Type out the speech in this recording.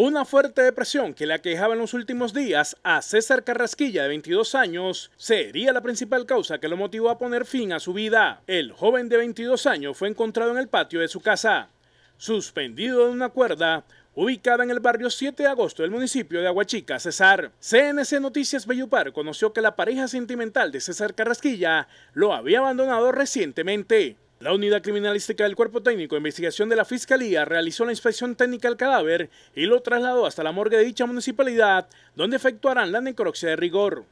Una fuerte depresión que le aquejaba en los últimos días a César Carrasquilla de 22 años sería la principal causa que lo motivó a poner fin a su vida. El joven de 22 años fue encontrado en el patio de su casa, suspendido de una cuerda ubicada en el barrio 7 de agosto del municipio de Aguachica, César. CNC Noticias Bellupar conoció que la pareja sentimental de César Carrasquilla lo había abandonado recientemente. La unidad criminalística del Cuerpo Técnico de Investigación de la Fiscalía realizó la inspección técnica al cadáver y lo trasladó hasta la morgue de dicha municipalidad, donde efectuarán la necropsia de rigor.